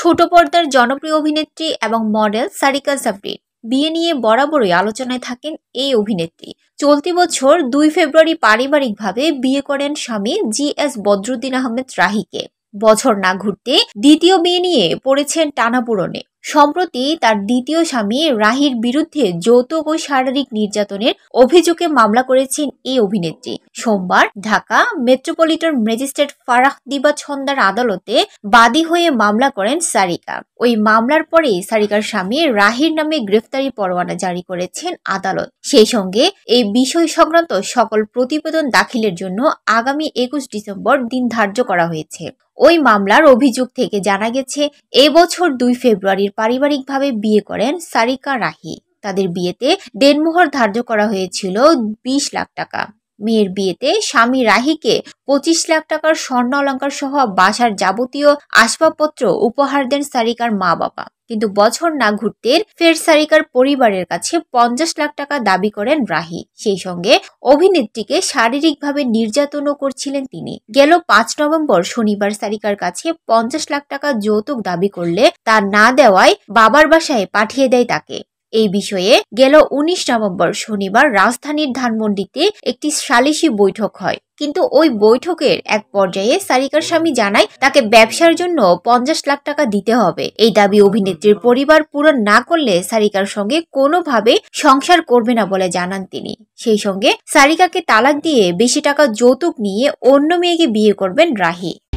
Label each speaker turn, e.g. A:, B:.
A: ছোট পর্দার জনপ্রিয় অভিনেত্রী এবং মডেল সারিকা সাবরিন বিয়ে নিয়ে বরাবরই আলোচনায় থাকেন এই অভিনেত্রী চলতি বছর দুই ফেব্রুয়ারি পারিবারিকভাবে বিয়ে করেন স্বামী জি এস বদরুদ্দিন আহমেদ রাহিকে বছর না ঘুরতে দ্বিতীয় বিয়ে নিয়ে পড়েছেন টানাপুরনে সম্প্রতি তার দ্বিতীয় স্বামী রাহির বিরুদ্ধে যৌতুক ও শারীরিক নির্যাতনের অভিযোগে মামলা করেছেন এই অভিনেত্রী সোমবার ঢাকা মেট্রোপলিটন ম্যাজিস্ট্রেট ফারাহ দিবা ছন্দার আদালতে বাদী হয়ে মামলা করেন সারিকা ওই মামলার পরে সারিকার স্বামী রাহির নামে গ্রেফতারি পরোয়ানা জারি করেছেন আদালত সেই সঙ্গে এই বিষয় সংক্রান্ত সকল প্রতিবেদন দাখিলের জন্য আগামী একুশ ডিসেম্বর দিন ধার্য করা হয়েছে ওই মামলার অভিযোগ থেকে জানা গেছে এবছর দুই ফেব্রুয়ারির পারিবারিকভাবে বিয়ে করেন সারিকা রাহি তাদের বিয়েতে দেনমোহর ধার্য করা হয়েছিল বিশ লাখ টাকা মেয়ের বিয়েতে স্বামী রাহিকে পঁচিশ লাখ টাকার স্বর্ণ অলঙ্কার সহ বাসার যাবতীয় আসবাবপত্র উপহার দেন সারিকার মা বাবা কিন্তু বছর না ঘুরতে ফের সারিকার পরিবারের কাছে পঞ্চাশ লাখ টাকা দাবি করেন রাহি সেই সঙ্গে অভিনেত্রীকে শারীরিকভাবে নির্যাতনও করছিলেন তিনি গেল পাঁচ নভেম্বর শনিবার সারিকার কাছে পঞ্চাশ লাখ টাকা যৌতুক দাবি করলে তা না দেওয়ায় বাবার বাসায় পাঠিয়ে দেয় তাকে এই বিষয়ে গেল উনিশ নভেম্বর শনিবার রাজধানীর ধানমন্ডিতে একটি সালিশি বৈঠক হয় কিন্তু ওই বৈঠকের এক পর্যায়ে সারিকার স্বামী জানায় তাকে ব্যবসার জন্য পঞ্চাশ লাখ টাকা দিতে হবে এই দাবি অভিনেত্রীর পরিবার পূরণ না করলে সারিকার সঙ্গে কোনোভাবে সংসার করবে না বলে জানান তিনি সেই সঙ্গে সারিকাকে তালাক দিয়ে বেশি টাকা যৌতুক নিয়ে অন্য মেয়েকে বিয়ে করবেন রাহি